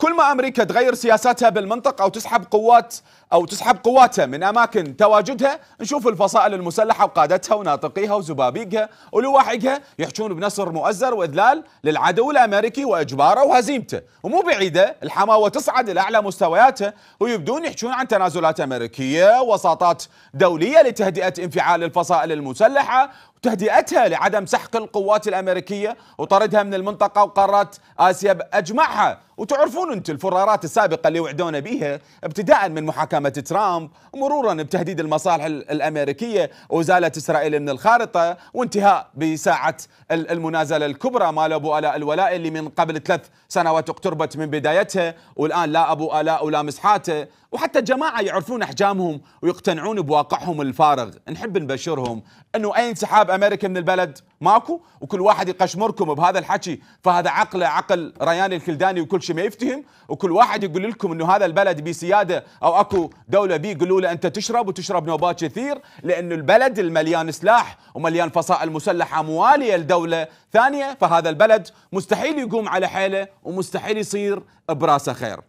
كل ما امريكا تغير سياساتها بالمنطقه او تسحب قوات او تسحب قواتها من اماكن تواجدها نشوف الفصائل المسلحه وقادتها وناطقيها وزبابيقها ولواحقها يحجون بنصر مؤزر واذلال للعدو الامريكي واجباره وهزيمته ومو بعيده الحماوه تصعد لاعلى مستوياتها ويبدون يحجون عن تنازلات امريكيه وساطات دوليه لتهدئه انفعال الفصائل المسلحه تهدئتها لعدم سحق القوات الامريكيه وطردها من المنطقه وقارات اسيا باجمعها وتعرفون انت الفرارات السابقه اللي وعدونا بيها ابتداء من محاكمه ترامب مرورا بتهديد المصالح الامريكيه وازاله اسرائيل من الخارطه وانتهاء بساعه المنازله الكبرى مال ابو الاء الولاء اللي من قبل ثلاث سنوات اقتربت من بدايتها والان لا ابو الاء ولا مسحاته وحتى جماعة يعرفون أحجامهم ويقتنعون بواقعهم الفارغ نحب نبشرهم أنه أي انسحاب أمريكا من البلد ماكو وكل واحد يقشمركم بهذا الحكي فهذا عقله عقل ريان الكلداني وكل شيء ما يفتهم وكل واحد يقول لكم انه هذا البلد بي سياده او اكو دوله بي يقولوا له انت تشرب وتشرب نوبات كثير لانه البلد المليان سلاح ومليان فصائل مسلحه مواليه لدوله ثانيه فهذا البلد مستحيل يقوم على حيله ومستحيل يصير براسه خير